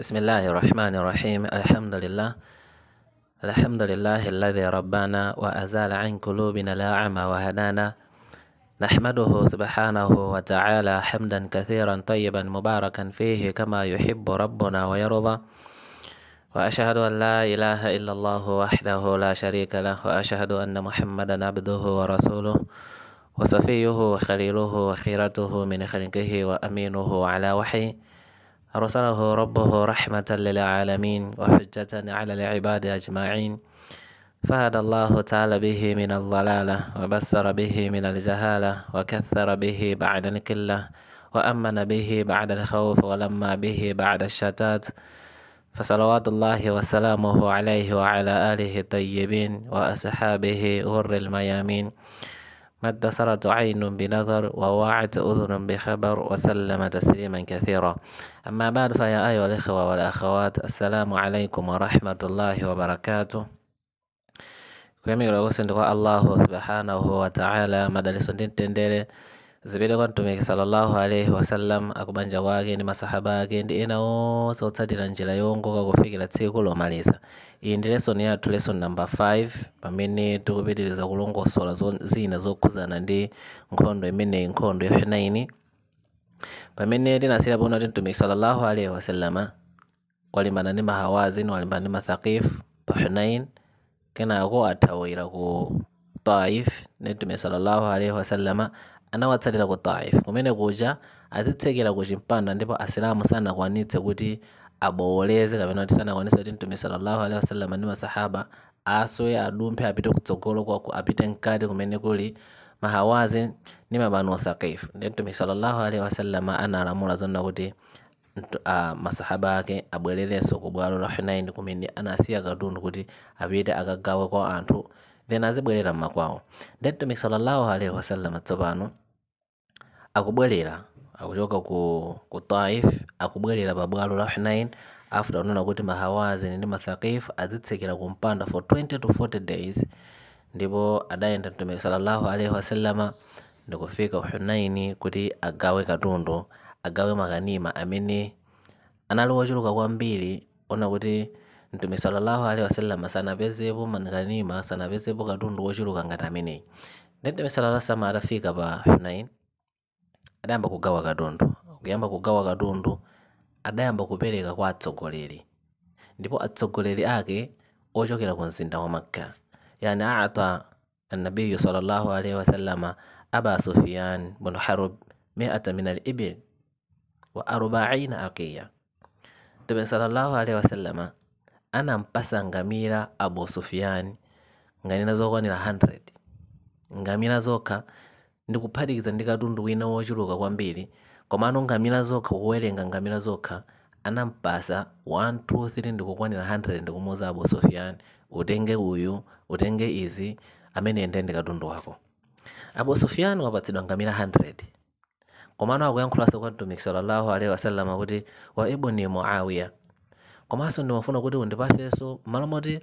بسم الله الرحمن الرحيم الحمد لله الحمد لله الذي ربانا وأزال عن قلوبنا الأعمى وهدانا نحمده سبحانه وتعالى حمدا كثيرا طيبا مباركا فيه كما يحب ربنا ويرضى وأشهد أن لا إله إلا الله وحده لا شريك له وأشهد أن محمدا عبده ورسوله وصفيه وخليله وخيرته من خلقه وأمينه على وحيه أرسله ربه رحمة للعالمين وحجة على العباد أجمعين فهدى الله تعالى به من الضلالة وبسر به من الجهالة وكثر به بعد الكلة وأمن به بعد الخوف ولما به بعد الشتات فصلوات الله وسلامه عليه وعلى آله الطيبين وأصحابه غر الميامين مد سرت عين بنظر ووعت أذن بخبر وسلم تسليما كثيرا أما بعد فيا أيها الإخوة والأخوات السلام عليكم ورحمة الله وبركاته kwemigila kusindikwa allahu subhanahu wataala madaliso ndi mtendere zimene kwantumiki sallallahu alaihi wasallam akubanja kwake ndi masahaba ake ndi ena onse otsatira njira yowongoka kufikira tsiku lomaliza iyi ndi lesoni yathu lesson number 5 pamene tikupitiriza kulongosola zina zokhuzana ndi nkhondo imeneyi nkhondo ya hunaini pamene tinasira pano kuti mtumiki sallallahu alaihi wasallama walimbana ndi mahawazin walimbana ndi mathaqif pa hunain kenako athawira ku taif netume mtume sallallahu alaihi wasallama anawatsalira ku taif kumene kuja azitsekera ku chimpando ndipo asilamu sanakwanitse kuti abowoleze kapena kuti sanakwanitse kuti mtume sallallahu alaihi wasallam ndi masahaba asoye adumphe apite kutsogolo kwa apite mkati kumene kuli mahawazi ni mabano thaqif ndi mtume sallallahu alaihi wasallam analamula zonna kuti uh, masahaba ake abwererenso ku bwalo la hunain kumene anasiya katundu kuti apite akagawe kwa anthu then azibwerera mmakwawo ndi mtume sallallahu alaihi wasallam tsopano akubwerera akuchoka ku ku Taif akubwerera pa bwalo la Hunain after unena kuti mahawazi ndi mathaqif azitsekera kumpanda for 20 to 40 days ndipo adayenda mtumiki sallallahu alaihi wasallama ndikufika Hunain kuti agawe katundu agawe makanima amene anali wochuluka kwambiri ona kuti mtumiki sallallahu alaihi wasallama sanapezepo makanima sanapezepo katundu wochuluka ngati ameneyi ndi mtumiki sallallahu alaihi wasallama atafika pa Hunain adayamba kugawa katundu kuyamba kugawa katundu adayamba kupereka kwa atsogoleri ndipo atsogoleri ake ochokera ku mzinda wa makka yani ata anabiyu sallallahu alaihi wasallama aba sufiyan bnu harub miata min alibil wa arbaina aqiya mtume sallallahu alaihi wasallama anampasa ngamira abu sufiyan nganina zokwanira 100 ngamira zokha ndikuphatikiza ndi katundu wina wochuluka kwambiri komano ngamira zokha kuwerenga ngamira zokha anampasa 123 ndikukwanira 100 ndikumuwuza abo sofiyani utenge uyu utenge izi amene ende ndi katundu wako abo sofiyani wapatsidwa ngamira 100 komano akuyankhulanso kwa mtumiki sallallahu alaihi wasalama kuti wa ibni muawiya komanso ndimafuna kuti undipasenso mmalo moti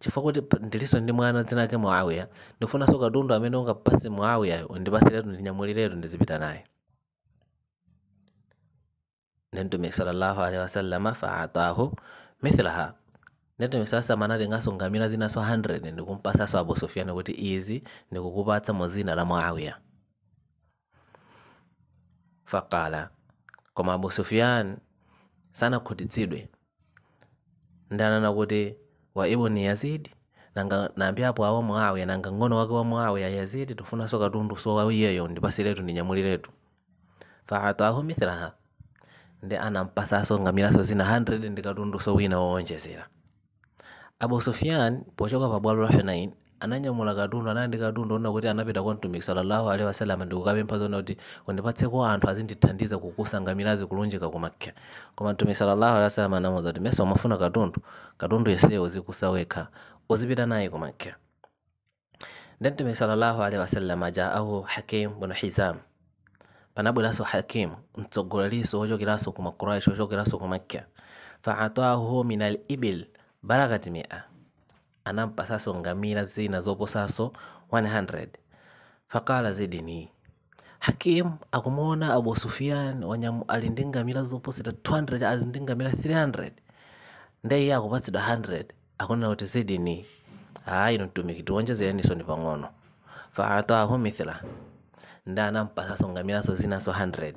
chifukwa ndiliso ndi mwana dzina lake Muawiya ndifunanso katundu amene ungapase Muawiyayo undipase letu letu ndizipita naye nentume sallallahu alaihi wasallam faatahu mithlaha netumi sasa manati ngasungamira zinaso 100 ndikumpasaso abu sufiani kuti izi ndikukupatsa mu zina la muawiya fakala koma abu sufiani sanakhutitsidwe ndanana kuti wa ibuni yazidi nanga apyapo awo Muawiya nanga ng'ono wake wa Muawiya yazidi tufunaso katundu sowawiyeyo ndipasiretu ni nyamuliretu faatahu mithlaha nde anampasaso ng'amilaso zina 100 ndi katundu wina woonjezera abu sufyan pochoka pa bwalo la hunain ananyamula katundu anandi katundu ona kuti anapita kwa mtumiki sallallahu alaihi wasallam ndi kukapempha zona kuti kwa anthu azindithandiza kukusangamirazi kulunjika kumakhya koma mtumiki sallallahu alaihi wasallam anamuwuza kuti mesa umafuna katundu katundu yeseyo uzikusawekha uzipita naye kumakhya ndi mtumiki sallallahu alaihi wasallam ajaahu hakim bnu hizam panabweranso hakim mtsogoleriso wochokeranso ku makuraish wochokeranso kumakhya faatahu min al ibil barakati mia anampa sasa ngamira zina saso 100 fakala zidini hakim akumuona abu sufiyani wanyamu alindi ngamira sita 200 azindi ngamira 300 ndeiye akupatsidwa 100 akuna kuti zidini ayi mtumiki tiwonjezerenisoni pang'ono faatahu mithla nda anampa anampasaso ngamiraso zinaso 100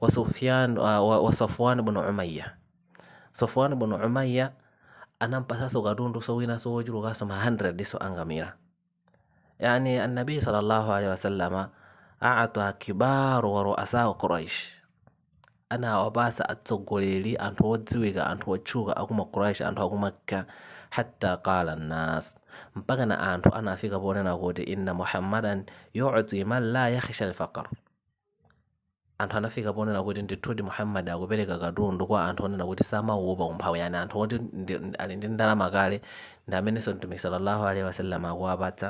wa sufyan uh, wa, wa safwan bnu umaya safwan bnu umaya anampa sasa ugadundu so wina so wojuru gasoma 100 diso angamira yani annabi sallallahu alaihi wasallama a'ata kibaru wa ru'asa quraish ana wabasa atsogoleli anthu odziwika anthu otchuka akuma quraish anthu akumakka hatta qala nnas mpaka na anthu anafika ponena kuti inna muhammadan yuti man la yakhsha lfaqar anthu anafika ponena kuti ndi thudi muhammad akupereka katundu kwa anthu onena kuti samaupa kumphawi yani anthu oti ali ndi ndalama kale ndi amenenso mtumiki sallallahu alaihi wasallam akuwapatsa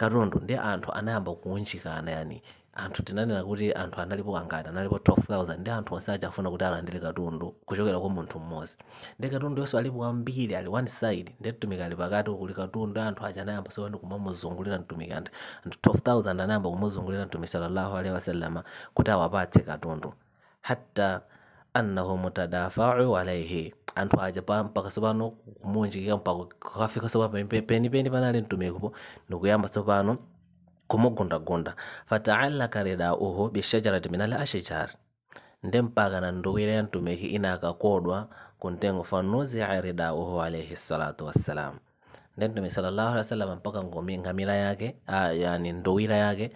katundu ndi anthu anayamba kuwunjikana yani anthu tinanena kuti anthu analipo kangati analipo 12000 ndi anthu onse achafuna kuti alandire katundu kuchokera kwa munthu mmodzi ndi katundu yonse alipo ambiri ali one side ndi mtumiki ali pakati kuli katundu anthu acha anayamba sowani kumamuzungulira mtumiki anthu anthu 12000 anayamba kumuzungulira mtumiki sallallahu alaihi wasallama kuti awapatse katundu hatta annahu mutadafau alaihi anthu aja mpaka tsopano kumunjikika mpaka kukafika tsopano penipeni panali mtumikupo nikuyamba tsopano kumugundagunda fata'allaka ridauhu bishajarati min al-ashjar ndempagana nduwire ntumiki inakakodwa kuntengo fanuzia ridauhu alaihi salatu wassalam nde mtume sallallahu alaihi wasallam mpaka ngomi ngamira yake a, yani nduwira yake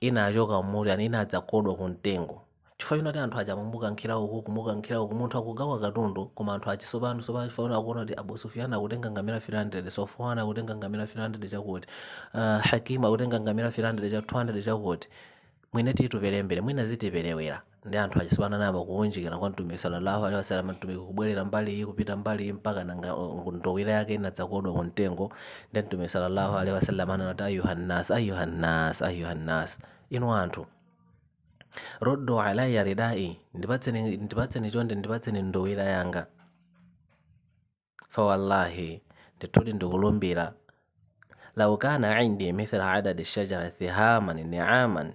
inachoka muri yani kodwa kuntengo chifukwa chino ati anthu aja amambuka nkhira uku kumuka nkhira uku munthu akugawa katundu koma anthu achisopa sopa chifaona akuona kuti abu sufiana akutenga ngamira 300 sofwana akutenga ngamira 300 chakuti uh, hakim akutenga ngamira 300 cha 200 chakuti mwine titupelembere mwina zitipelewera ndi anthu achisopana nawo kuwunjikira kwa mtumiki sallallahu alaihi wasallam mtumiki kubwerera mbali iyi kupita mbali iyi mpaka nanga uh, ndowira yake inadzakodwa ku mtengo ndi mtumiki sallallahu alaihi wasallam anati ayuhannas ayuhannas ayuhannas inu anthu roddo alayya ridai ndibatseni ndibatseni chonde ndibatseni ndowira yanga fa wallahi ndituli ndikulumbira lau kana indi mithla adadi shajarati haman niaman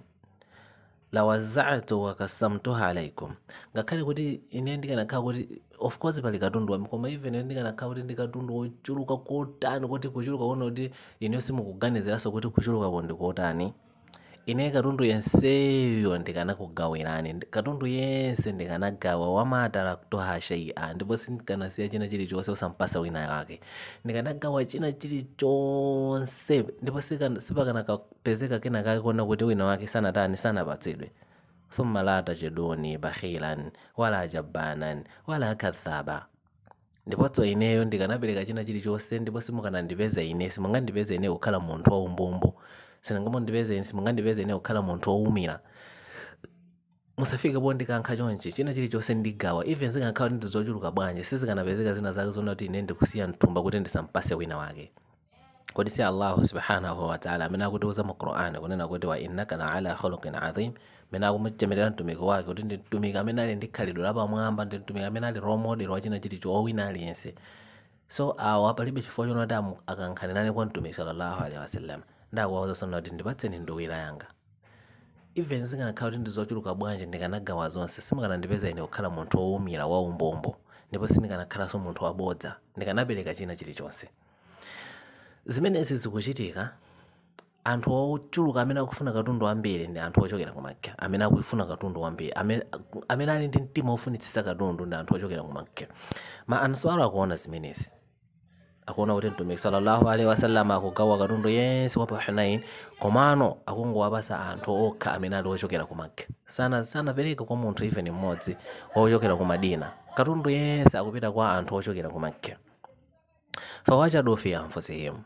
lawazaatu wakasamtuha alaikum ngakhale kuti ine ndikanakhala kuti of course pali katundu wami koma even ndikanakhala kuti ndikatundu wochuluka kotani kuti kuchuluka kuno kuti ineyo simukuganiziranso kuti ine katundu yenseyo ndikanakugawirani katundu yense ndikana ndikanagawa wamatala kutohashayi'a ndipo sindikanasiya china chilichonse kusampasa wina wake ndikanagawa china chilichonse ndipo sipakanakapezeka kena kakona kuti wina wake sanatani sanapatsidwe thumma la tajiduni bakhilan wala jabbanan wala kadhaba ndiponso ineyo ndikanapereka china chilichonse ndipo simukanandipeza ine simungandipeze ine kukhala munthu waumbombo sinangamo ndipeze simunga ndipeze ine kukhala munthu wowumira musafike pondikankha chonchi china chilichonse ndigawa even zikankhawa ndi zochuluka bwanji sizikanapezeka zina zake zona kuti ine ndikusiya mtumba kuti ndisampase wina wake kodi si allahu subhanahu wataala amene akutiuza mu qur'ani kunena kuti wa innaka la ala khuluqin adhim amene akumuchemerera mtumiki wake kuti ndi mtumiki amene ali ndi khalidwe lapamwamba ndi mtumiki amene ali role model wa china chilicho wowina aliyense so awo apalibe chifukwa chonoti akankhanirane kwa mtumiki sallallahu alaihi wasallam ndakuwawuza sanu kuti ndipatseni ndowira yanga even zikanakhala kuti ndizochuluka bwanji ndikanagawa zonse simukanandipeza ine kukhala munthu woumira wa umbombo ndipo sindikanakhalanso munthu wabodza ndikanabereka china chilichonse zimenezi zikuchitika anthu ochuluka amene akufuna katundu wambiri ndi anthu ochokera kumakhya amene akuifuna katundu wambiri amene ali ndi mtima ofunitsitsa katundu ndi anthu ochokera kumakhya ma answara akuona zimenezi akona kuti mtumiki salallahu alehi wasallama akugawa katundu yense wa pa hunain komano akungowapasa anthu okha amene ali ochokera ku makka sanapereka kwa munthu even mmodzi wochokera ku madina katundu yes akupita kwa anthu ochokera ku makka fawachadu fi anfusihim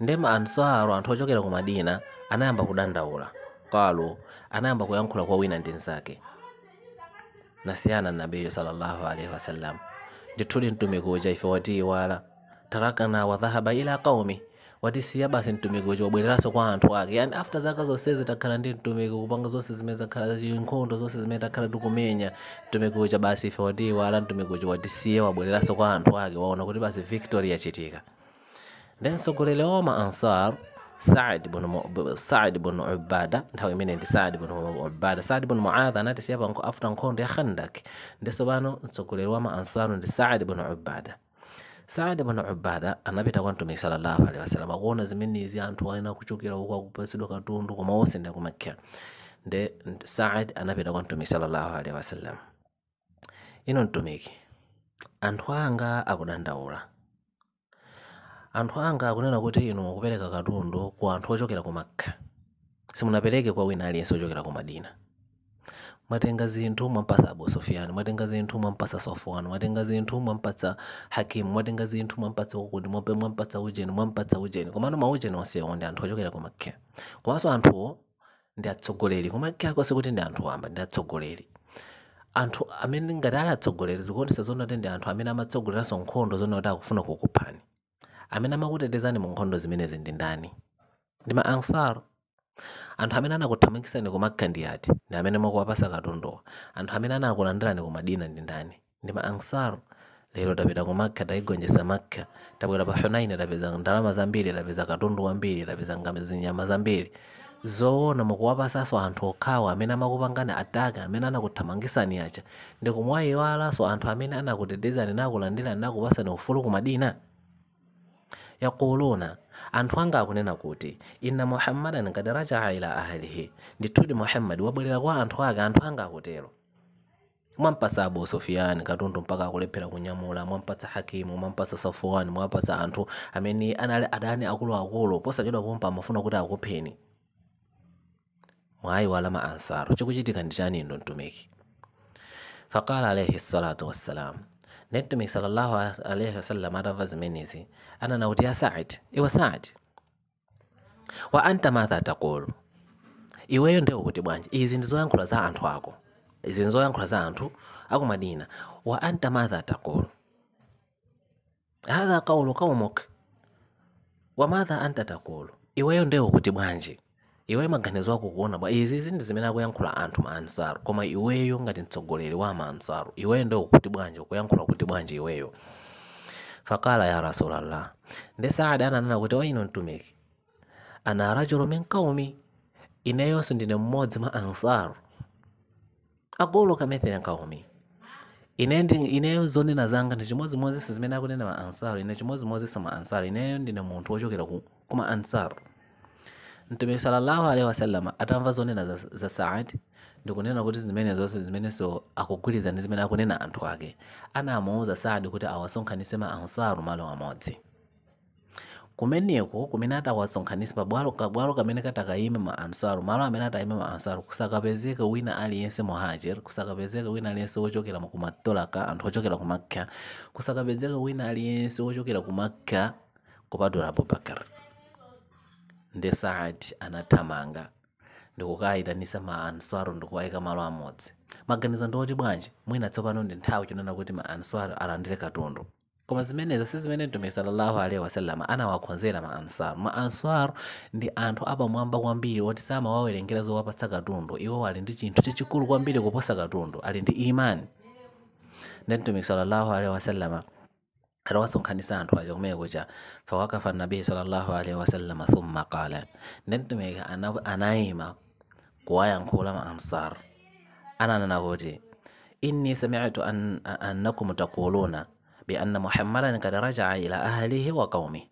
ndema ansaru anthu ochokera ku madina anayamba kudandaula kalu anayamba kuyankhula kwa wina ndi nzake nasiyana nabiyu sallallahu alaihi wasallam ndithudi mtumiki uja ife wala tarakana wa dhahaba ila qaumi watisiya basi mtumiki wacho wabwereraso kwa anthu ake yani after zaka zonse zitakhala ndi mtumiki kupanga zonse zimene zakhala nkhondo zonse zimene takhala tikumenya mtumiki ucha basi ife watiwa ala mtumiki ucha watisiya wabwereraso kwa anthu ake waona kuti basi victory yachitika then mtsogoleri wa maansar saad bun saad bun ubada nthawi imene ndi saad bun ubada saad bun muadha anati siya after nkhondo ya khandak ndeso pano mtsogoleri wa maansaru ndi saad bun ubada saada muno ubada anapita kwa mtume sallallahu alaihi wasallam akuona zimene izi anthu aena kuchokera uko akupatsidwa katundu koma onse ndi akumekha nde saad anapita kwa mtume sallallahu alaihi wasallam ino mtumiki anthu anga akudandaula anthu anga akunena kuti inu mukupereka katundu kwa anthu ochokera ku makka simunapereke kwa wina aliyense ochokera ku madina matenga zinthu mwampatsa sufiyani mwatenga zinthu mwampatsa sofwano mwatenga zinthu mwampatsa hakimu mwatenga zinthu mwampatsa ukuti mwape mwampatsa ucheni mwampatsa ucheni komano maucheni onsewo ndi anthu ochokera ku komanso anthuwo ndi atsogoleri kumakhe akonse kuti ndi anthu wamba ndi atsogoleri anthu amene ngati ali atsogoleri zikuonesa zonati ndi anthu amene amatsogoleranso nkhondo zonati akufuna kukuphani amene amakutetezani mu nkhondo zimenezi ndi ndani ndi ma ansaro anthu amene anakuthamangitsani ni makandiyati ndi amene mukuwapasa katunduwa anthu amene anakulandirani ni kumadina ndi ndani ndi ma ansaru lero tapita ku makka tayigonjetsa makka tabwera pa hunaini tapeza ndalama zambiri tapeza katundu wambiri tapeza zinyama zambiri zoona mukuwapasanso anthu okhawa amene amakupangani ataka amene anakuthamangisani aja ndi kumwayiwalanso anthu amene anakutetezani nakulandirani nakupasani ufulu kumadina madina yakuluna anthu anga akunena kuti inna muhammadani kad rajaa ila ahlihi ndithudi muhammadi wabwerera kwa anthu ake anthu anga akutero mwampasa abu sufiyani katundu mpaka akulephera kunyamula mwampatsa hakimu mwampasa safuwani mwapasa anthu amene anali adani akuluakulu posachedwa pompa amafuna kuti akupheni mwayi walama ansaru chikuchitika ndi mtumiki fakala alaihi salatu wassalam nettumik sallallahu alayhi wa sallam arava zimenezi anana kuti ya Saad iwa Saad wa anta madha takulu iweyo ndewo kuti bwanji izi ndizoyankhula za anthu ako izi ndizoyankhula za anthu aku madina wa anta madha takulu hadha kaulu kaumuk wa madha anta takulu iweyo ndewo kuti bwanji iweyo maganizo ako kuona ba izi zindi zimene akuyankhula anthu maansaro koma iweyo ngati mtsogoleri wa maansaro ansaru iweyo ndo ukuti bwanji ukuyankhula kuti bwanji iweyo fakala ya rasulallah nde saada ananena kuti waino ino mtumiki ana rajulu min qaumi ineyonso ndine mmodzi mwa ansaru agolo kamethera qaumi inendi ineyo zonena zanga ndi chimodzimodzinso zimene akunena maansaro ansaru ine chimodzimodzinso ma ansaru ineyo ndine munthu wochokera kuma ansaro mtume sallallahu alaihi wasallam atamva zonena za, za saadi ndikunena kuti zimene zose zimene so akugwirizani zimene akunena anthu ake anamuwuza saadi kuti awasonkhanise ma ansaru malo amodzi kumeneko kumene atawasonkhanisa pabwalo kabwalo kamene katakayima ma ansaru malo amene atayima ma ansaru kusakapezeke wina aliyense muhajir kusakapezeke wina aliyense wochokera ku matolaka anthu ochokera ku makka kusakapezeke wina aliyense wochokera ku makka kupadula abubakar ndi ndesati anathamanga nisa ma answaro ndikuwayika malo amodzi maganizo ndioti bwanji mwina tsopano ndi nthawi chonena kuti ma answaro alandire katundu koma zimenezo si zimene mtumizana lawo alewa wasalama anawakhonzera ma answaro ma answaro ndi anthu apamwamba kwambiri oti samawawerengera zowapatsa katundu iwo ali ndi chinthu chachikulu kwambiri kuposa katundu ali ndi imani ndi mtumiki sallallahu alaihi wasalama arawasa kanisa antwaja kumeekuca fawakafa nabii sallallahu alaihi wasallama thumma qala nentumika anayima kuwayankhulama ansar ananena kuti inni samitu an, annakum bi anna muhammadan kad rajaa ila ahlihi wa qaumi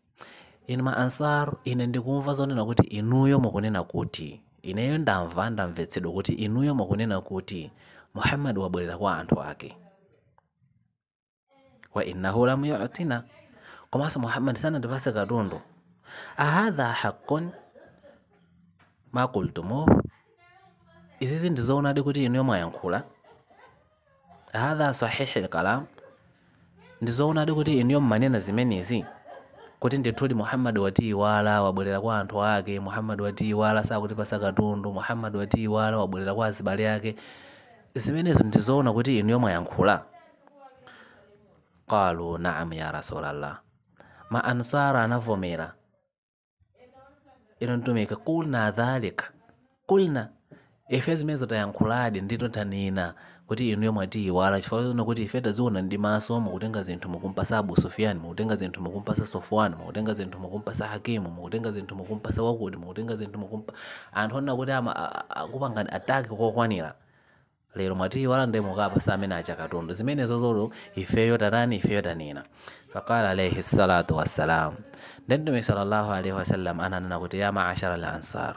ine ma ansar ine ndikumva zonena kuti inuyo mukunena kuti ineyo ndamva ndamvetsedwa kuti inuyo mukunena kuti muhammad wabwerera kwa anthu ake wa innahu lam yu'tina komaso muhammad sana sanad basega dundu ahadha haqqun ma qultumu izi zindi de kuti inu yomwayankhula hadha sahihi lkalam ndi de kuti inyo yommanena zimenezi kuti ndithuli muhammad wati wala wabwerera kwa anthu ake muhammad wati wala iwala sakutipasa katundu muhammad wati wala wabwerera kwa azibale ake zimenezo ndizoona kuti inu yomwayankhula Qalu na'am ya Rasulallah ma ansara navomera ino ntumika kulna dhalika kulna ife zimene zatayankhuladi ndito tanina kuti inuyo iwala chifukwa chono kuti ife taziona ndi maso mukutenga zinthu mukumpasa abu sufiani mukutenga zinthu mukumpasa sofwani mukutenga zinthu mukumpasa hakimu mukutenga zinthu mukumpasa wakuti mukutenga zinthu mukumpa anthu onena kuti kupangani ataki kokwanira lero mwati walandimuka pasamene acha katundu zimene zozoro ifeyo tatani ifeyo tanena fakala alaihi salatu wassalam ndi mtume sallallahu alaihi wasallam ananena kuti ya maashara al ansar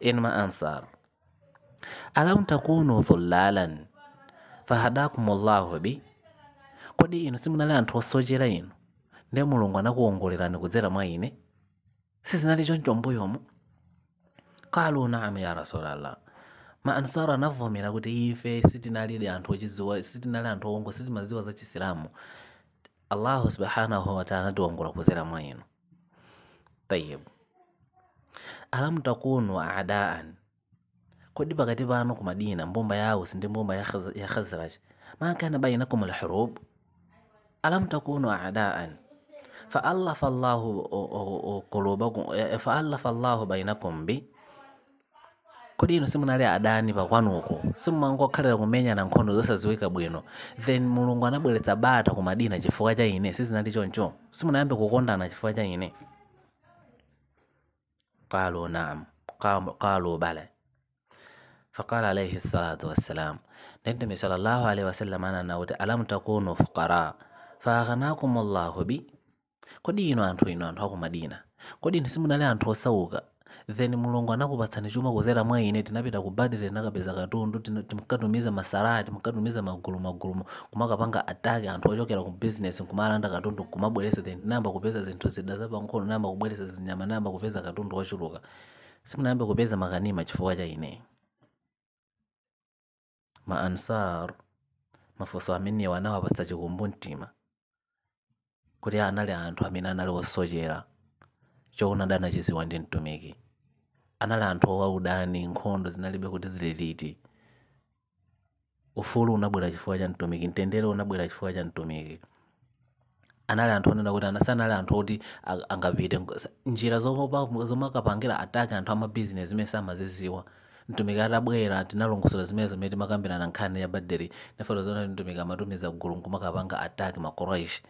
inma ansar alam takunu dhullalan fahadakum fahadakumullahu bi kodi inu simunali anthu osochera inu ndiye mulungu anakuongolerani kudzera mwa ine sizinali choncho mbuyomo kalu naam ya rasulallah ma maanswaro anavomera kuti ife sitinalidi anthu ochiziwa sitinali anthu owongo sitimaziwa za chisilamu allahu subhanahu wataala anatiwongola kuzera mwa inu tayibu alam takunu adaan kodi pakati pano ku madina mbumba ya ausi ndi mbumba ya khazraj ma makana bainakum lhurub alam takunu adaan faallafa llahu kulubakum faallafa llahu bainakum bi ko lero simunali adani pakwanuko simumangowa kukhalira kumenya na nkhondo ziweka bwino then mulungu anabweretsa bata ku madina chifukwa cha ine sizinali choncho simunayambe kukondana chifukwa cha ine kalu naam kalu bale fakala alaihi salatu wassalam nentume sallallahu alaihi wasallam anana kuti alam takunu fuqara faaghanakum llahu bi kodi ino anthu ino anthu aku madina kodi inu simunali anthu osauka then mulungu anakupatsani chuma kudzera mwa ine tinapita ku badire tinakapeza katundu timkatumiza masalaya timkatumiza magulu magulu kumakapanga attack anthu ochokera ku business kumalanda katundu kumabweresa then tinayamba kupeza zinthu zida za pankhono tinayamba kubweresa zinyama tinayamba kupeza katundu ochuluka simunayambe kupeza makanima chifukwa cha ine ma ansar mafunso amenewa anawapatsa chikumbu mtima kuti anali anthu amene anali osochera choonadana chisiwa ndi mtumiki anali anthu udani nkhondo zinalibe kuti zililiti ufulu unabwera chifukwa cha mtumiki mtendere unabwera chifukwa cha mtumiki anali anthu onena kuti anasanali anthu oti angapite njira zomakapangira atake anthu amabizinesi imene samaziziwa mtumiki atabwera tinalongosera zimenezo mmene timakambirana nkhani ya baderi nafoto zona mtumiki amatumiza gulu nkumakapanga atake makoroishi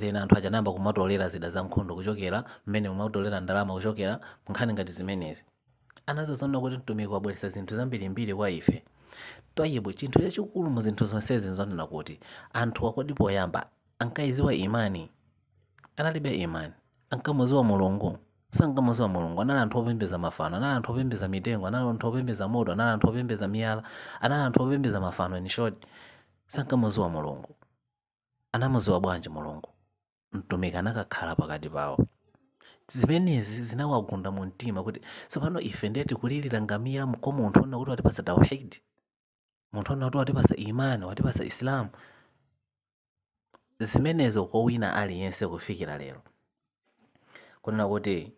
then anthu aja achanamba kumatolera zida za nkhondo kuchokera mmene mumatolera ndalama kuchokera nkhani ngati zimenezi anazozona kuti mtumiki wabweretsa zinthu zambirimbiri kwa ife twayibu chinthu chachikulu mu zinthu zonsezi zonena kuti anthu akodi poyamba ankayiziwa imani analibe imani ankamuziwa mulungu sankamuziwa mulungu anali anthu opembeza mafano anali anthu opembeza mitengo anali anthu opembeza moto anali anthu opembeza miyala anali anthu opembeza mafano in short sankamuziwa mulungu anamuziwa bwanji mulungu mtumikani akakhala pakati pawo zimenezi zinawagunda mu mtima kuti tsopano ife ndiye tikulirira ngamira mko munthu ona kuti watipasa tauhidi munthu ona kuti watipasa imani watipasa isilamu zimenezo kwa wina aliyense kufikira lero kunena kuti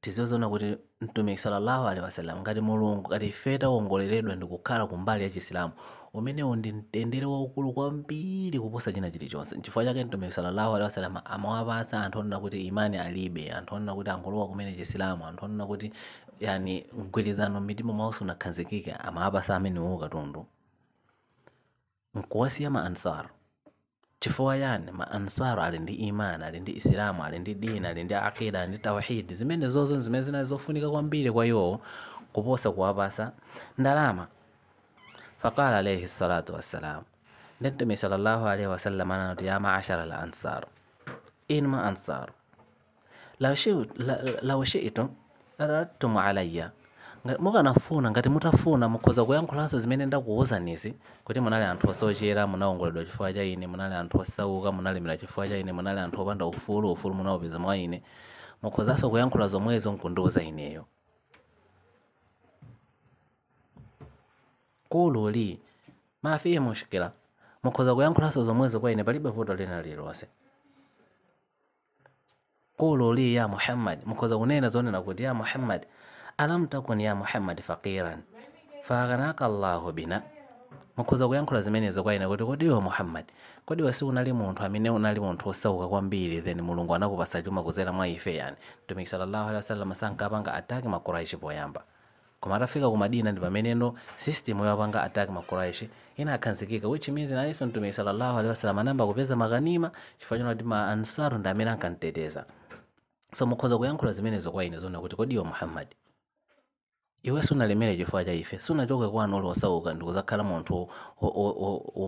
tizizoona kuti mtumiki salallahu alehi wasallam ngati mulungu ngati ifeta wongoleredwa ndikukhala kumbali ya chisilamu umenewo ndi ukulu waukulu kwambiri kuposa china chilichonse nchifukwa chake ntumikisana lawo aliwasala amawapatsa anthu onena kuti imani alibe anthu onena kuti angolowa kumene chisilamu anthu onena kuti yani mgwirizano mmitima mwawo sunakhazikika amawapasa amenewo katundu nkuwasiya ma ansar chifukwa yani ma ansar ali ndi imani ali ndi isilamu ali ndi dini ali ndi akida ali ndi tawhidi zimene zozo zimene zinali zofunika kwambiri kwa iwowo kuposa kuwapasa ndalama Faqala alayhi salatu wassalam neɗɗo mi sallllahu alayhi wa sallam ananoto ya maachara al ansar inma ansar law shi'itum larattum alayya mukana ngati mutafuna mukhoza kuyankhulanso zimene ndakuwuzanizi kuti munali anthu osochera munawongoledwa chifukwa cha ine munali anthu osauka munalemera chifukwa cha ine munali anthu opanda ufulu ufulu munawupeza mwa ine mukhozanso kuyankhula zomwezo nkundiwuza ineyo Kulu li mafie mushkila mukhoza kuyankhula zomwezo kwene palibe vuto lina lililonse kulu li ya muhammad mukhoza kunena zonena kuti ya muhammad alam takun ya muhammad faqiran faaghanaka llahu bina mukhoza kuyankhula zimenezo kwaine kuti kodiwe muhammad kodiwe si unali munthu amene unali munthu osauka kwambiri then mulungu anakupasa chuma kuzera mwa ife yani mtumiki sallallahu alaihi wasallam sankapanga ataki makuraishi poyamba komatafika ku madina ndi pamene no system yowapanga attack ma ina inakhanzikika which means na nayenso mtumizi sallallahu alaihi wasallam anamba kupeza makanima chifukwa chona kuti ma ansaru ndi amene ankamteteza so mukhoza kuyankhula zimenezo kwa ine zona kuti kodi kodiwa muhammadi iwe sunalemere chifukwa cha ife sunachoke kwanu uli osauka ndi kuzakhala munthu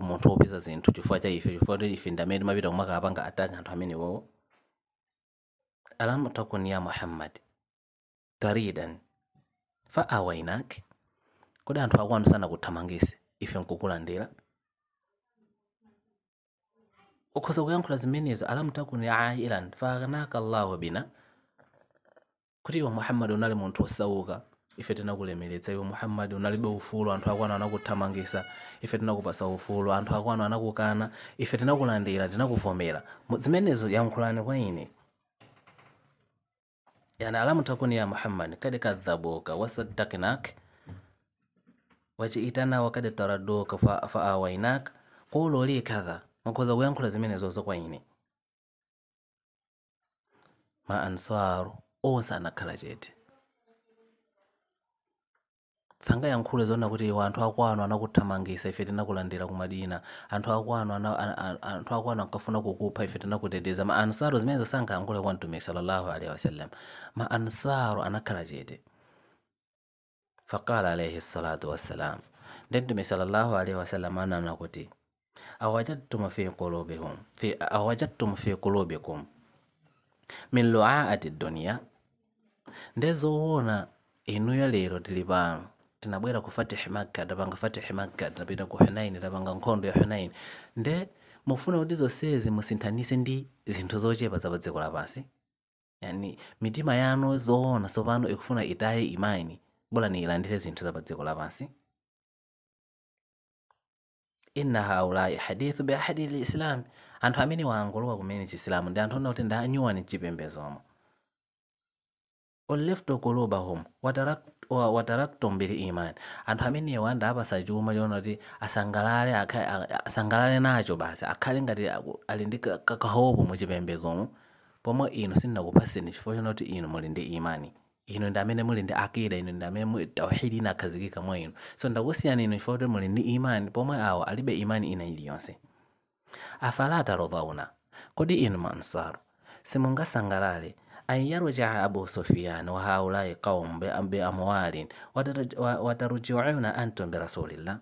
munthu wopeza zinthu chifukwa cha ife chifukwa kuti ife ndi amene timapita kumakapanga ataki anthu amene wowo alamtakun ya muhammad taridan fa awainak kodi anthu akwanu sanakuthamangise ife nkukulandira ukhoza kuyankhula zimenezo alamtakuni ailan faakanaka llahu bina kuti iwe muhammadi unali munthu osauka ife tinakulemeretsa iwe muhammadi unalibe ufulu anthu akwanu anakuthamangisa ife tinakupasa ufulu anthu akwanu anakukana ife tinakulandira tinakuvomera zimenezo yankhulani kwa ine yana alamu ta kuniya muhammad kada ka zabo ka wasu taknak wace ita nawa kada tara doka fa'a wainak ko lori kaza ma ko zawo yankula zumi ne zo su kwanyi ne ma an sa'ar na kalajeti sangayankhule zona kuti anthu akwanu anakuthamangisa ife tinakulandira kumadina anthu akwanu anthu akwanu ankafuna kukupha ife tinakuteteza ma ansaru zimene zasankayankhula kwa mtume sallallahu alaihi wasallam ma ansaru anakhala chete faqala alaihi salatu wassalam nde mtume sallallahu alaihi wasallam anana kuti awajadtum fi qulubikum fi awajadtum fi qulubikum min luaati dunya nde zoona inuyo lero tili pano tinabwera ku fatih makka tapanga fatih makka tinapita ku hunaini tapanga nkhondo ya hunaini nde mufuna kuti zonsezi musinthanise ndi zinthu zochepa za padziko lapansi yani mitima yanu zoona sopano ikufuna itaye imaini bolani ilandire zinthu za padziko lapansi inna haulai hadithu bi ahadi lislam anthu amene waangolowa kumene chisilamu ndi anthu ona kuti chipembezomo olefta okoloba homo watakutombera imani anthu amenewa andapasa chuma choona kuti asangalale nacho basi akhale ngati ali ndi kakahopo muchipembezomo pomwe inu sindinakupaseni chifukwa chonoti inu muli ndi imani inu ndi amene muli ndi akida inu ndi amene tauhidi inakhazikika mwa inu so ndakusiyana inu chifukwa kuti muli ndi imani pomwe awa alibe imani ina iliyonse afalata lodhauna kodi inu maanswaro simungasangalale an yarjaa abu sufyan wa haulai qaum wa tarji'una antum bi birasulillah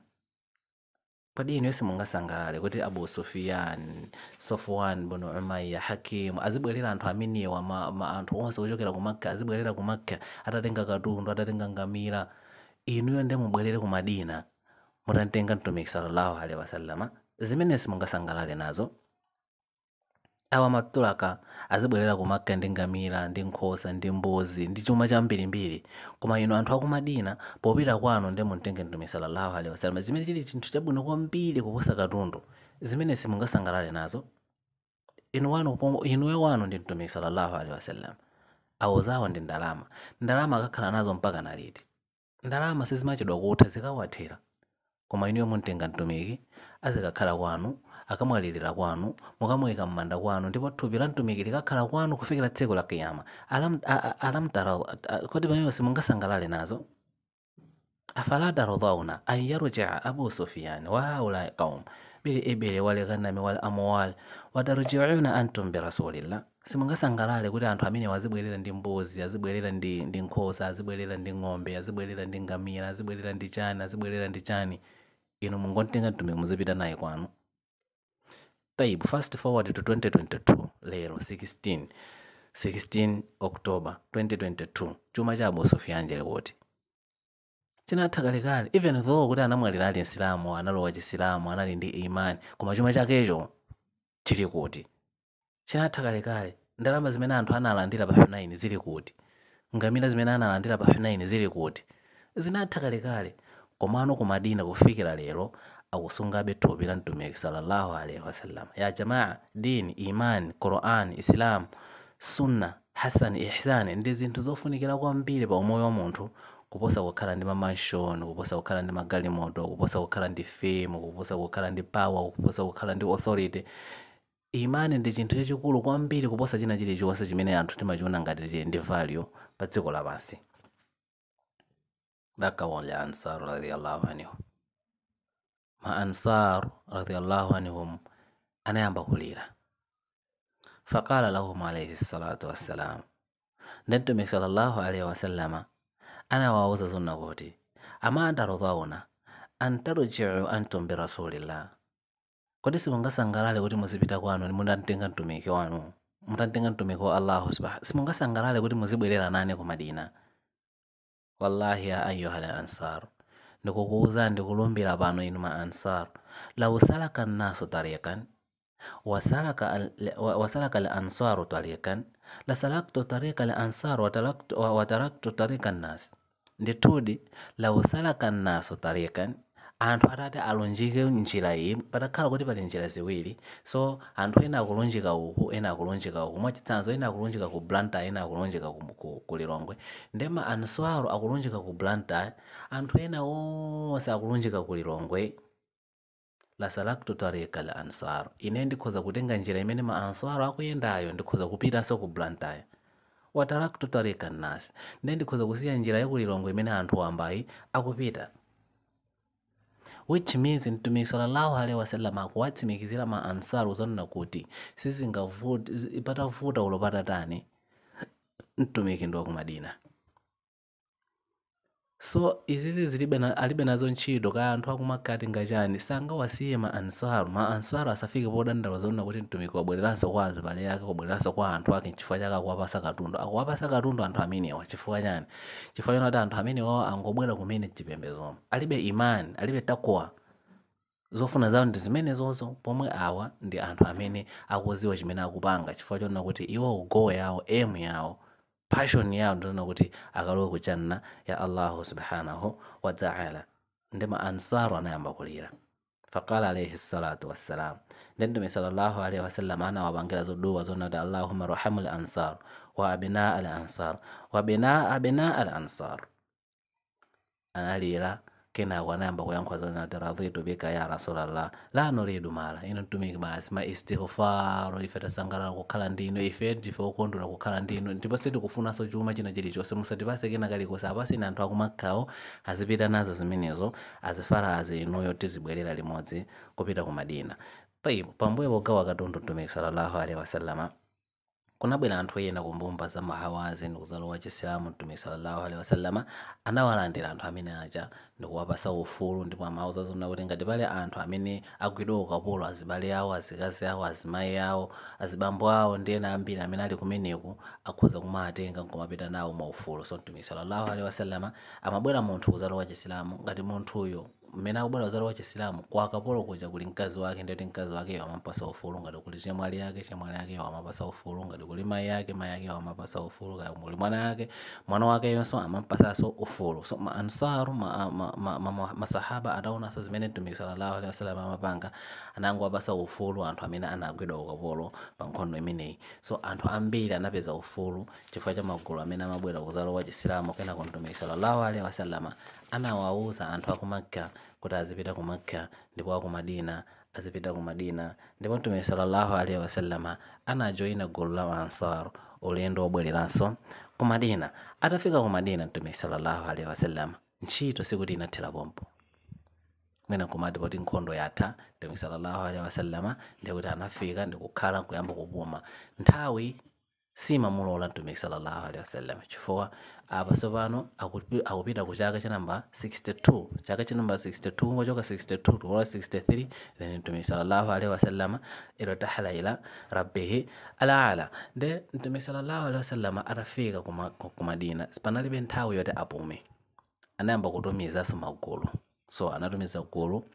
kodi inu munga mungasangalale kuti abu sufyan sofwan bunu umaya hakim azibwelera anthu aminiwa anthu onse kuchokera ku makka azibwelera ku makka atatenga katundu atatenga ngamira inuyo nde mubwelere ku madina mutantenga mtumiki sallallahu alaihi wasallama zimenezi mungasangalale nazo awa matulaka azibwerera kumaka ndi ngamira ndi nkhosa ndi mbuzi ndi chuma chambirimbiri koma inu anthu akumadina popita kwanu ndi mumtenge mtume sallallahu alaihi wasallam zimene chili chinthu chabwino kwambiri kuposa katundu zimene simungasangalale nazo inuwe wanu ndi mtume sallallahu alaihi wasallam awozawo ndi ndalama ndalama akakhala nazo mpaka naliti ndalama sizimachedwa kutha zikawathera koma inuyo muntenga mtumiki azikakhala kwanu akamwalirira kwanu mukamweka mmanda kwanu ndipo thupi la mtumiki likakhala kwanu kufikira tseko la kiyama alamtaraw kodi pameyonse simungasangalale nazo afala taradhauna an yarujia abu sufyan wa haula qaum bili ibili walikanami wal amwal watarjiuna antum birasulillah simungasangalale kuti anthu amene wazibwelera ndi mbuzi azibwelera ndi, ndi nkhosa azibwelera ndi ng'ombe azibwelera ndi ngamira azibwelera ndi chani azibwelera ndi chani inu mungontenga mtumiki muzipita naye kwanu taibu fast forward to 2022 lero 16 16 october 2022 chuma cha abosofia kuti chinatha kalekale even though kuti anamwalira ali nsilamu analowa chisilamu anali ndi imani koma chuma chakecho chili kuti chinatha kalekale ndalama zimene anthu analandira pa hunaini zili kuti ngamira zimene analandira pa hunaini zili kuti zinatha kalekale komano kumadina kufikira lero au sunga be tobira ntume sallallahu alaihi wasallam ya jamaa din iman quran islam sunna hasani ihsani ndi zinthu zofunikira kwambiri pa umoyo wa munthu kuposa kukhala ndi mamanshoni kuposa kukhala ndi magalimoto kuposa kukhala ndi fame kuposa kukhala ndi power kuposa kukhala ndi authority imani ndi chinthu chachikulu kwambiri kuposa china chilichonse chimene anthu timachiona ngati chili ndi value pa dziko lapansi dhaka wa ansar radhiyallahu anhu مأنصار رضي الله عنهم anayamba kulira faqala lahum alayhi salatu wassalam nden mi sallallahu alayhi wa sallama ana wawuza sunna goti amma anta rodawuna an tarujiu antum bi rasulillah kodi simunga sangalale kuti muzipita kwanu mutantenga mtumiki wanu mutantenga mtumiki wa allahu subhanahu simunga sangalale kuti muzibwerera nane ku madina wallahi ya ayuha al ansar ndikukuwuza ndikulumbira pano inu ma ansaru lau salaka nnasu tariqan wasalaka al-ansaru tariqan lasalaktu tariqa al-ansar wataraktu tariqa nnasi ndithudi lau salaka nnasu tariqan anthu atati alunjike njira iyi patakhala kuti pali njira ziwiri so anthu ena akulunjika uku ena akulunjika uku mwachitsanzo ena akulunjika ku blantyre ena akulunjika ku, ku, ndema answaro akulunjika ku blantyre anthu ena onse akulunjika ku lilongwe lasalaktu tarika la ansar ine ndikhoza kutenga njira imene ma answaro akuyendayo ndikhoza kupitanso ku blantyre wataraktu tarika nnasi ndiye ndikhoza kusiya njira yakulilongo imene anthu wambayi akupita which means mtume sallallahu alaihi wasallam akuwatsimikizira ma ansar uzanena kuti sizingavuta vuta ulopata tani mtumiki ndi wakumadina so izizi alibe nazo ntchito kaya anthu akumakati ngachani wasiye ma answaro ma answaro asafike podandaula zonena kuti mtumiki wabwereranso kwa azibale yake kubwereranso kwa anthu ake nchifukwa chake akuwapasa katundu akuwapasa katundu anthu amenewa chifukwa chani chifukwa chonati anthu amenewawo angobwera kumene chipembezomo alibe imani alibe takuwa zofuna zawo ndi zimenezonso pomwe awa ndi anthu amene akuziwa chimene akupanga chifukwa chonena kuti iwo ugowe yawo emu yawo passion yao ndona kuti akalowa ku janna ya allahu subhanahu wataala ndema ansaru kulira faqala alaihi salatu wassalam ndendume sallallahu alaihi wasallam anawapangira zoduwa zonati allahuma rahamu l ansar wa abina al ansar wa binaa abina al ansar analira kena wanamba kuyankhuwazana ati raditu bika ya rasulallah la nuridu mala ino tumiki basi ma istihfaru ife tasangalala kukhala ndino ife ndife ukondula kukhala ndino ndipo sitikufunaso chuma china chilichonse musatipase kena kalikosa apasini anthu akumakhawo azipita nazo zimenezo azifarazi inuyo tizibwerera limodzi kupita ku madina paipo pambuyo pogawa katundu mtumiki sallallahu alaihi wasallama kunabwera anthu ena kumbumba za mahawazi ndi kuzalowa chisilamu mtumizi sallallahu alaihi wasallama anawalandira anthu amene aja ndikuwapasa ufulu ndipo amauza zona kuti ngati pale anthu amene agwidwa ukapolo azibale awo azikazi awo azimayi awo azibambo awo ndi ena ambiri amene ali kumeneku akhoza kumatenga nkumapita nawo mwaufulu so mtumiki sallallahu alaihi wasallama amabwera munthu kuzalowa chisilamu ngati munthuyo mmene akubwera zalowa chisilamu kwakapolo kuja kuli mkazi wake ndeti mkazi wake wamapasa ufulu ngati kuli chamwali yake chamwali yake wamapasa ufulu ngati kuli mai yake mai yake wamapasa ufulu ngati kuli mwana yake mwana wake yonso amapasaso ufulu so maansaru masahaba so zimene mtumiki sallallahu alaihi wasallam amapanga anangowapasa ufulu anthu amene anagwidwa ukapolo pa nkhondo imeneyi so anthu ambiri anapeza ufulu chifukwa cha magulu amene amabwera kuzalowa chisilamu kenako mtumiki sallallahu alaihi wasallam anawauza anthu a ku kuti azipita ku makka ndipo a ku madina azipita ku madina ndipo mtume sallallahu alaihi wasalama anajoyina gulu la ansar ulendo wobwereranso ku madina atafika ku madina mtumizi sallallahu alaihi wasalama ntchito sikuti inathera pompo mwina kumati poti nkhondo yatha mtumizi sallallahu alaihi wasallama ndikuti anafika ndikukhala kuyamba kupuma nthawi mamulo wola ntumiki sallallahu alaihi wasallam chifukwa apaso pano akupita ku chaka cha namba 62 chaka cha namba 62 ngochoka 62 kuola 63 then ntumiki sallallahu alaihi wasallam irotahala ila rabbihi alaala nde ntumiki sallallahu alaihi wasallam atafika ku madina panalibe nthawi yoti apume anayamba kutumiza magulu so anatumiza gulu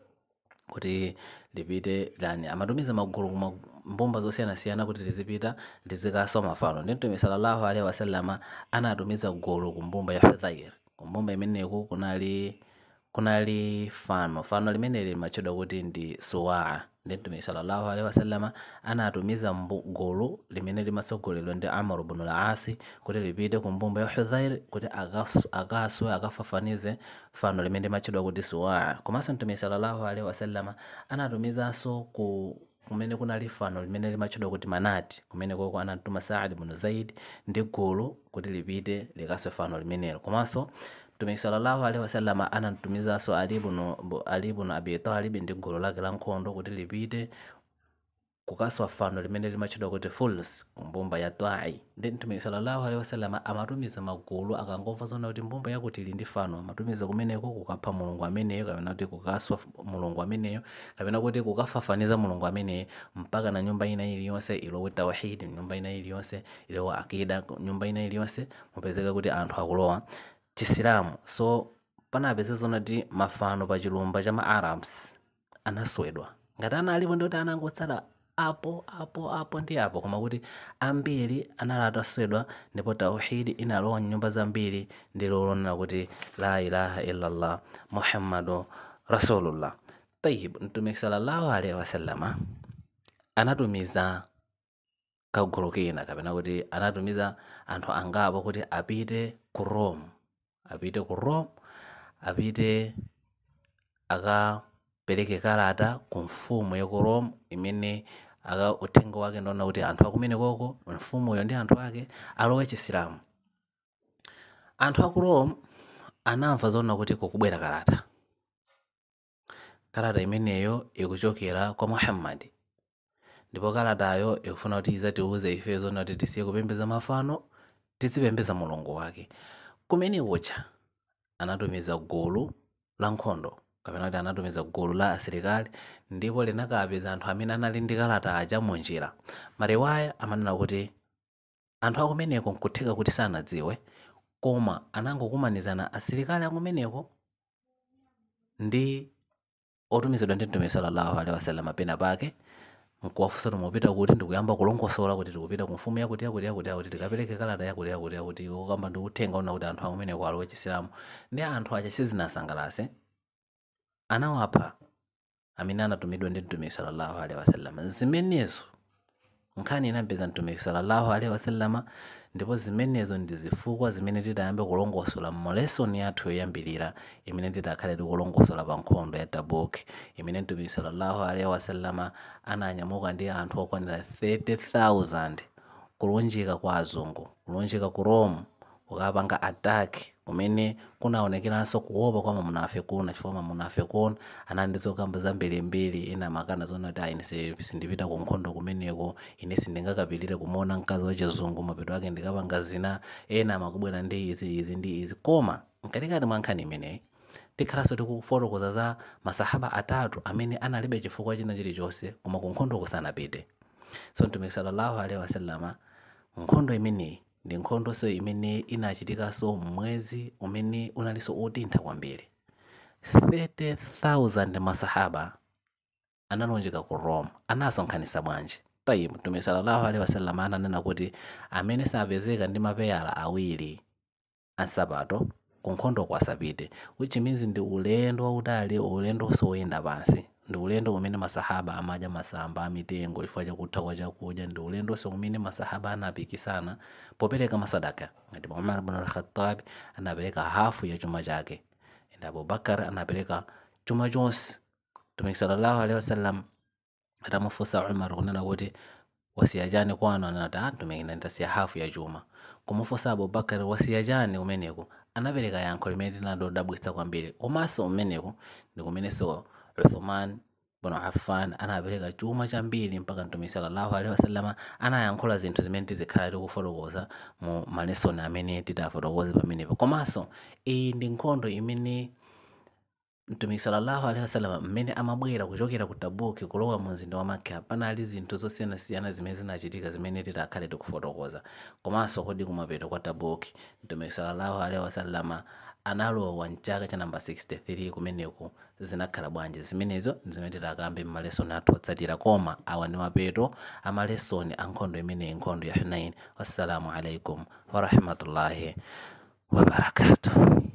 kuti lipite yani amatumiza magulu mbumba zosiyana-siyana kuti lizipita lizikaso mafano ndi mtumiki salalaho alehi wasalama anatumiza gulu kumbumba ya hudhair kumbumba imeneku kunali kunali fano fano limeneli limatchedwa kuti ndi suwaa leddumiisa sallallahu alaihi wasallama anatumiza gulu limene limasogolerwa ndi amaru bnu lasi kuti lipite ku mbumba ya hudhair kuti akaswe akafafanize fano limene limatchedwa kuti suwaa komanso mtumizi sallallahu alaihi wasallama anatumizanso ku kumene kunali fano limene limatchedwa kuti manati kumene koko anatuma saad bnu zaid ndi gulu kuti lipite likaswe fano limenelo komanso Mtume sallallahu alaihi wasallam anatumizaso Ali ibn Abi Talib ndi gulu lake la nkhondo kuti lipite kukaswa fano limene limatchedwa kuti Fuls mbumba ya Twai ndi mtume sallallahu alaihi wasallam amatumiza magulu akangomva zona kuti mbumba yakuti ili ndi fano amatumiza kumeneko kukapha mulungu ameneyo kapena kuti kukaswa mulungu ameneyo kapena kuti kukafafaniza mulungu ameneyo mpaka na nyumba ina iliyonse ilowe tawhid nyumba ina iliyonse ilowe akida nyumba ina iliyonse mupezeka kuti anthu akulowa chisilamu so panapezezona ti mafano pa chilumba cha ma arabs anaswedwa ngati analipo ndikuti anangotsala apo apo apo ndi apo koma kuti ambiri swedwa ndipo tauhidi inalowa nyumba zambiri ndilolonera kuti la ilaha illallah muhammadu rasulullah tayib mtumiki salallahu alaihi wasallama anatumiza kagulu kina kapena kuti anatumiza anthu angapo kuti apite ku rome apite ku Rome apite akapereke kalata ku mfumu ya ku Rome imene aka uthenga wake ndaona kuti anthu akumene koko mfumu mfumuyo ndi anthu ake alowe chisilamu anthu aku Rome anamva zoona kuti kukubwera kalata kalata imeneyo ikuchokera kwa Muhammad ndipo kalatayo ikufuna kuti izatiuze ife zona kuti tisiye kupembeza mafano tizipembeza mulungu wake kumene wocha anatumiza gulu la nkhondo kapena kuti anatumiza gulu la asilikali ndipo linaka apeza anthu amene anali ndi kalata aja munjira marewaya amanena kuti anthu akumeneko nkutheka kuti sanadziwe koma anangokumanizana asilikali akumeneko ndi otumizidwa ndi mtumiwa sallallahu alaihi wasallam pena pake n'kuwafunsa tikupita kuti ndikuyamba kulongosola kuti tikupita ku mfumu yakuti yakuti yakuti yakuti tikapereke kalata yakuti yakuti yakuti wokamba ndi uthenga una kuti anthu ameneko alowe chisilamu ndi anthu aja sizinasangalase anawapha amene anatumidwa ndi mtumiki salallahu alehi wasalama zimenezo nkhani inapeza mtumiki salallahu alehi wasalama ndipo zimenezo ndi zifukwa zimene tidayambe kulongosola malesoni yathu yoyambirira imene tidakhale tikulongosola pa nkhondo ya tabuk imene mtumiki sallallahu alaihi wasalama ananyamuka ndi anthu okwanira 30000 kulunjika kwa azungu kulunjika ku rome ukapanga attack kumene kunaonekeranso kuopa kwa mamunafikuna chifukwa mamunafikuna anali ndi zokamba zambirimbiri ina makana zona kuti ine sindipita ku nkhondo kumeneko ine sindingakapitire kumaona mkazi wachizungu mapeto ake ndikapanga zina ena amakubwera ndi izi izi ndi izi koma mkatikati mwa nkhani imeneyi tikhalanso tikufotokoza za masahaba atatu amene analibe chifukwa china chilichonse koma ku nkhondo kusanapite so mtumiki sallallahu alaihi wasallama nkhondo imeneyi Ndi imene inachitika m'mwezi umene unaliso otintha kwambiri 30,000 masahaba analonjeka ku roma anasonkhanisa bwanji taimu mtume sawasalam ananena kuti amene sapezeka ndi mapeyala awiri ansapato ku kwasapite asapite which means ndi ulendo wautali ulendoso woyenda pansi ndi ulendo umene masahaba amadya masamba amitengo chifukwa chakuthawa chakudya ndi so umene masahaba anapikisana popereka masadaka ngati umar bnu alkhatabi anapereka hafu ya chuma chake ende bakar anapereka chuma chonse mtumiki sallallahu alaihi wasallam atamufunsa umar kunena kuti wasiya chani kwanu anati antumiki ndanditasiya hafu ya chuma kumufunsa abubakar wasiya chani umeneku anapereka yankho limene linadodabwitsa kwambiri komanso umeneku ndi so Uthman bin Affan anapereka chuma cha mbili mpaka mtume sallallahu alaihi wasallama anayankhula zinthu zimene tizikhala tikufotokoza mu malesoni amene titafotokoze pamenepo komanso iyi ndi nkhondo imene mtumiki sallallahu alaihi wasallam mmene amabwera kuchokera ku Tabuk kulowa mu mzinda wa makka panali zinthu zosiyanasiyana zimene zinachitika zimene titakhale tikufotokoza komanso kodi kumapeto kwa Tabuk mtumiki sallallahu alaihi wasallama analowa mchaka cha namba 63 kumeneko zinakhala bwanji zimenezo zimene akambe m'malesoni athu otsatira koma awa ni mapeto amalesoni ankhondo imeneyi nkhondo ya hunain wassalamu alaikum warahmatullahi wabarakatuh